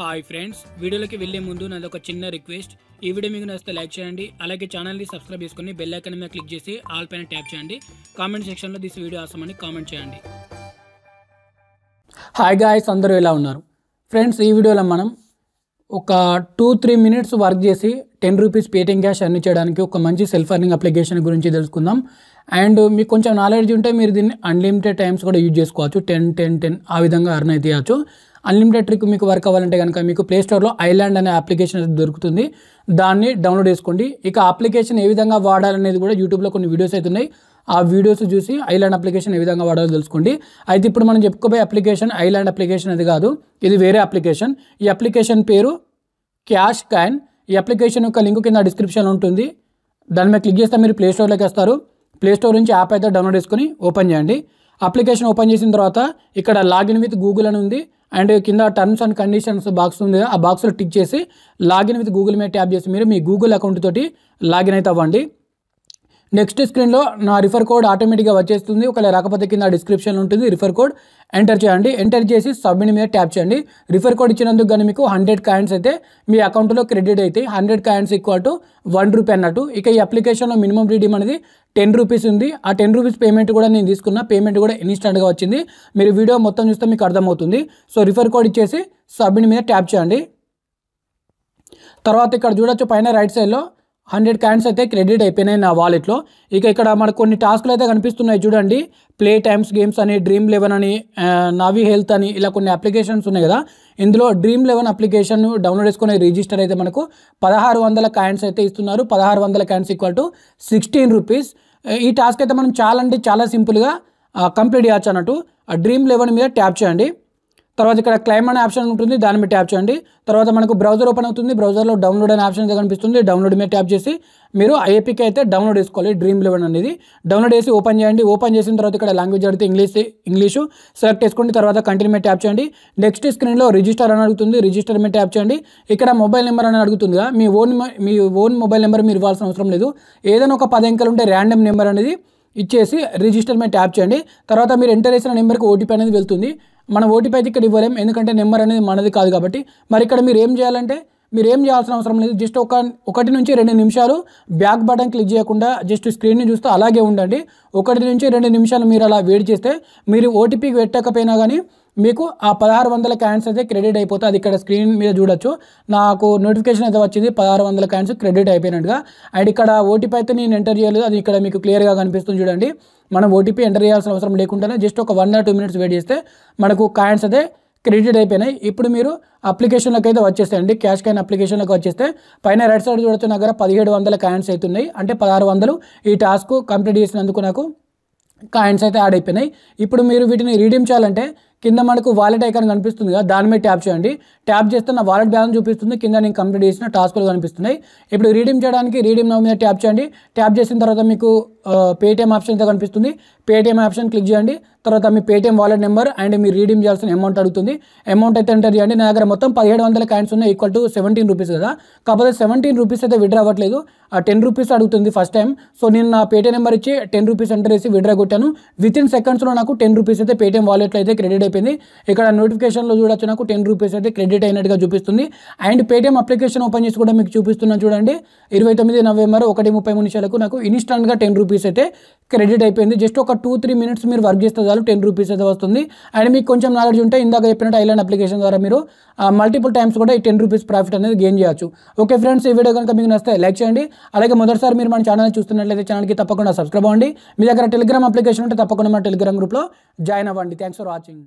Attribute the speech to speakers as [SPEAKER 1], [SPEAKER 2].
[SPEAKER 1] hi friends వీడియోలోకి వెళ్లే ముందు నాది ఒక చిన్న రిక్వెస్ట్ ఈ వీడియో మీకు నచ్చితే లైక్ చేయండి అలాగే ఛానల్ని సబ్స్క్రైబ్ చేసుకుని బెల్ ఐకన్ మీద క్లిక్ చేసి ఆల్ పైన ట్యాప్ చేయండి కామెంట్ సెక్షన్లో దిస్ వీడియో అవసరమని కామెంట్ చేయండి హాయ్ గాయస్ అందరూ ఎలా ఉన్నారు ఫ్రెండ్స్ ఈ వీడియోలో మనం ఒక టూ త్రీ మినిట్స్ వర్క్ చేసి ten rupees Paytm cash earn చేయడానికి ఒక మంచి సెల్ఫ్ అర్నింగ్ అప్లికేషన్ గురించి తెలుసుకుందాం అండ్ మీకు కొంచెం నాలెడ్జ్ ఉంటే మీరు దీన్ని అన్లిమిటెడ్ టైమ్స్ కూడా యూజ్ చేసుకోవచ్చు టెన్ టెన్ టెన్ ఆ విధంగా అర్న్ అయితే అన్లిమిటెడ్ ట్రిక్ మీకు వర్క్ అవ్వాలంటే కనుక మీకు ప్లే స్టోర్లో ఐలాండ్ అనే అప్లికేషన్ అయితే దొరుకుతుంది దాన్ని డౌన్లోడ్ చేసుకోండి ఇక అప్లికేషన్ ఏ విధంగా వాడాలనేది కూడా యూట్యూబ్లో కొన్ని వీడియోస్ అయితే ఉన్నాయి ఆ వీడియోస్ చూసి ఐలాండ్ అప్లికేషన్ ఏ విధంగా వాడాలో తెలుసుకోండి అయితే ఇప్పుడు మనం చెప్పుకోబోయే అప్లికేషన్ ఐలాండ్ అప్లికేషన్ అది కాదు ఇది వేరే అప్లికేషన్ ఈ అప్లికేషన్ పేరు క్యాష్ క్యాన్ ఈ అప్లికేషన్ యొక్క లింక్ కింద డిస్క్రిప్షన్లో ఉంటుంది దాని మీద క్లిక్ చేస్తే మీరు ప్లేస్టోర్లోకి వస్తారు ప్లేస్టోర్ నుంచి యాప్ అయితే డౌన్లోడ్ చేసుకుని ఓపెన్ చేయండి అప్లికేషన్ ఓపెన్ చేసిన తర్వాత ఇక్కడ లాగిన్ విత్ గూగుల్ అని ఉంది అండ్ కింద టర్మ్స్ అండ్ కండిషన్స్ బాక్స్ ఉంది ఆ బాక్స్లో టిక్ చేసి లాగిన్ విత్ గూగుల్ మీద ట్యాప్ చేసి మీరు మీ గూగుల్ అకౌంట్ తోటి లాగిన్ అయితే అవ్వండి నెక్స్ట్ స్క్రీన్లో నా రిఫర్ కోడ్ ఆటోమేటిక్గా వచ్చేస్తుంది ఒకవేళ రాకపోతే కింద డిస్క్రిప్షన్ ఉంటుంది రిఫర్ కోడ్ ఎంటర్ చేయండి ఎంటర్ చేసి సబ్మిట్ మీద ట్యాప్ చేయండి రిఫర్ కోడ్ ఇచ్చినందుకు కానీ మీకు హండ్రెడ్ కాయిన్స్ అయితే మీ అకౌంట్లో క్రెడిట్ అయితే hundred coins equal to one rupee అన్నట్టు ఇక ఈ అప్లికేషన్లో మినిమం రీడీమ్ అనేది టెన్ రూపీస్ ఉంది ఆ టెన్ రూపీస్ పేమెంట్ కూడా నేను తీసుకున్న పేమెంట్ కూడా ఇన్స్టెంట్గా వచ్చింది మీరు వీడియో మొత్తం చూస్తే మీకు అర్థమవుతుంది సో రిఫర్ కోడ్ ఇచ్చేసి సబ్మిట్ మీద ట్యాప్ చేయండి తర్వాత ఇక్కడ చూడొచ్చు పైన రైట్ సైడ్లో హండ్రెడ్ కాయిన్స్ అయితే క్రెడిట్ అయిపోయినాయి నా వాలెట్లో ఇక ఇక్కడ మనకు కొన్ని టాస్క్లు అయితే కనిపిస్తున్నాయి చూడండి ప్లే టైమ్స్ గేమ్స్ అని డ్రీమ్ లెవెన్ అని నవీ హెల్త్ అని ఇలా కొన్ని అప్లికేషన్స్ ఉన్నాయి కదా ఇందులో డ్రీమ్ లెవెన్ అప్లికేషన్ డౌన్లోడ్ చేసుకునే రిజిస్టర్ అయితే మనకు పదహారు వందల కాయిన్స్ అయితే ఇస్తున్నారు పదహారు వందల coins equal to sixteen rupees ఈ టాస్క్ అయితే మనం చాలా అంటే చాలా సింపుల్గా కంప్లీట్ చేయొచ్చు అన్నట్టు డ్రీమ్ లెవెన్ మీద ట్యాప్ చేయండి తర్వాత ఇక్కడ క్లైమ్ అనే ఆప్షన్ ఉంటుంది దాన్ని మీద ట్యాప్ చేయండి తర్వాత మనకు బ్రౌజర్ ఓపెన్ అవుతుంది బ్రౌజర్లో డౌన్లోడ్ అనే ఆప్షన్ కనిపిస్తుంది డౌన్లోడ్ మీద ట్యాప్ చేసి మీరు ఐఏపీకి అయితే డౌన్లోడ్ చేసుకోవాలి డ్రీమ్ లెవెన్ అనేది డౌన్లోడ్ చేసి ఓపెన్ చేయండి ఓపెన్ చేసిన తర్వాత ఇక్కడ లాంగ్వేజ్ అడిగితే ఇంగ్లీష్ ఇంగ్లీషు సెలెక్ట్ చేసుకోండి తర్వాత కంటిన్యూ మీద ట్యాప్ చేయండి నెక్స్ట్ స్క్రీన్లో రిజిస్టర్ అని అడుగుతుంది రిజిస్టర్ మీద ట్యాప్ చేయండి ఇక్కడ మొబైల్ నెంబర్ అని అడుగుతుంది మీ ఓన్ మీ ఓన్ మొబైల్ నెంబర్ మీరు ఇవ్వాల్సిన అవసరం లేదు ఏదైనా ఒక పది అంకెలు ఉంటే ర్యాండమ్ నెంబర్ అనేది ఇచ్చేసి రిజిస్టర్ మీద ట్యాప్ చేయండి తర్వాత మీరు ఎంటర్ చేసిన నెంబర్కి ఓటీపీ అనేది వెళ్తుంది మనం ఓటీపీ అయితే ఇక్కడ ఇవ్వలేం ఎందుకంటే నెంబర్ అనేది మనది కాదు కాబట్టి మరి ఇక్కడ మీరు ఏం చేయాలంటే మీరు ఏం చేయాల్సిన అవసరం లేదు జస్ట్ ఒక ఒకటి నుంచి రెండు నిమిషాలు బ్యాక్ బటన్ క్లిక్ చేయకుండా జస్ట్ స్క్రీన్ని చూస్తూ అలాగే ఉండండి ఒకటి నుంచి రెండు నిమిషాలు మీరు అలా వెయిట్ చేస్తే మీరు ఓటీపీకి పెట్టకపోయినా కానీ మీకు ఆ పదహారు వందల క్యాన్స్ అయితే క్రెడిట్ అయిపోతుంది అది ఇక్కడ స్క్రీన్ మీద చూడొచ్చు నాకు నోటిఫికేషన్ అయితే వచ్చింది పదహారు వందల క్యాన్స్ క్రెడిట్ అయిపోయినట్టుగా అండ్ ఇక్కడ ఓటీపీ అయితే నేను ఎంటర్ చేయలేదు అది ఇక్కడ మీకు క్లియర్గా కనిపిస్తుంది చూడండి మనం ఓటీపీ ఎంటర్ చేయాల్సిన అవసరం లేకుండానే జస్ట్ ఒక one or two minutes wait చేస్తే మనకు కాయిన్స్ అదే క్రెడిట్ అయిపోయినాయి ఇప్పుడు మీరు అప్లికేషన్లకు అయితే వచ్చేస్తాయండి క్యాష్ కాయిన్ అప్లికేషన్లకు వచ్చేస్తే పైన రైట్ సైడ్ చూడొచ్చిన దగ్గర పదిహేడు వందల కాయిన్స్ అవుతున్నాయి అంటే పదహారు వందలు ఈ టాస్క్ కంప్లీట్ చేసినందుకు నాకు కాయిన్స్ అయితే యాడ్ అయిపోయినాయి ఇప్పుడు మీరు వీటిని రీడీమ్ చేయాలంటే కింద మనకు వాలెట్ ఐకాన్ కనిపిస్తుంది కదా దాని మీద ట్యాప్ చేయండి ట్యాప్ చేస్తే నా వాలెట్ బ్యాలెన్స్ చూపిస్తుంది కింద నేను కంప్లీట్ చేసిన టాస్క్లు కనిపిస్తున్నాయి ఇప్పుడు రీడీమ్ చేయడానికి రీడీమ్ నా మీద ట్యాప్ చేయండి ట్యాప్ చేసిన తర్వాత మీకు పేటీఎం ఆప్షన్ అయితే కనిపిస్తుంది పేటీఎం ఆప్షన్ క్లిక్ చేయండి తర్వాత మీ పేటీఎం వాలెట్ నెంబర్ అండ్ మీరు రీడీమ్ చేయాల్సిన అమౌంట్ అడుగుతుంది అమౌంట్ అయితే ఎంటర్ చేయండి నా దగ్గర మొత్తం పదిహేడు వందల కాయిన్స్ ఉన్నాయి ఈక్వల్ టు సెవెంటీన్ రూపీస్ కదా కాకపోతే సెవెంటీన్ రూపీస్ అయితే విడ్రా అవ్వట్లేదు టెన్ రూపీస్ అడుగుతుంది ఫస్ట్ టైం సో నేను నా పేటీఎం నెంబర్ ఇచ్చి టెన్ రూపీస్ ఎంటర్ చేసి విడ్రా కొట్టాను విత్ ఇన్ సెకండ్స్లో నాకు టెన్ రూపీస్ అయితే పేటీఎం వాలెట్లో అయితే క్రెడిట్ అయిపోయింది ఇక్కడ నోటిఫికేషన్లో చూడొచ్చు నాకు టెన్ రూపీస్ అయితే క్రెడిట్ అయినట్టుగా చూపిస్తుంది అండ్ పేటిఎం అప్లికేషన్ ఓపెన్ చేసి కూడా మీకు చూపిస్తున్నాను చూడండి ఇరవై తొమ్మిది నవంబర్ ఒకటి ముప్పై నిమిషాలకు నాకు ఇన్స్టాంట్గా టెన్ రూపీస్ అయితే క్రెడిట్ అయిపోయింది జస్ట్ ఒక టూ త్రీ మినిట్స్ మీరు వర్క్ చేస్తే చాలు టెన్ రూపీస్ అయితే వస్తుంది అండ్ మీకు కొంచెం నాలెడ్జ్ ఉంటే ఇందాక చెప్పినట్టు ఐలాండ్ అప్లికేషన్ ద్వారా మీరు మల్టిపుల్ టైమ్స్ కూడా ఈ టెన్ రూపీస్ ప్రాఫిట్ అనేది గెయిన్ చేయొచ్చు ఓకే ఫ్రెండ్స్ ఈ వీడియో కనుక మీకు నస్తే లైక్ చేయండి అలాగే మొదటిసారి మీరు మన ఛానల్ చూస్తున్నట్లయితే ఛానల్కి తప్పకుండా సబ్స్క్రైబ్ అవ్వండి మీ దగ్గర టెలిగ్రామ్ అప్లికేషన్ ఉంటే తప్పకుండా మన టెలిగ్రామ్ గ్రూప్లో జాయిన్ అవ్వండి థ్యాంక్స్ ఫర్ వాచింగ్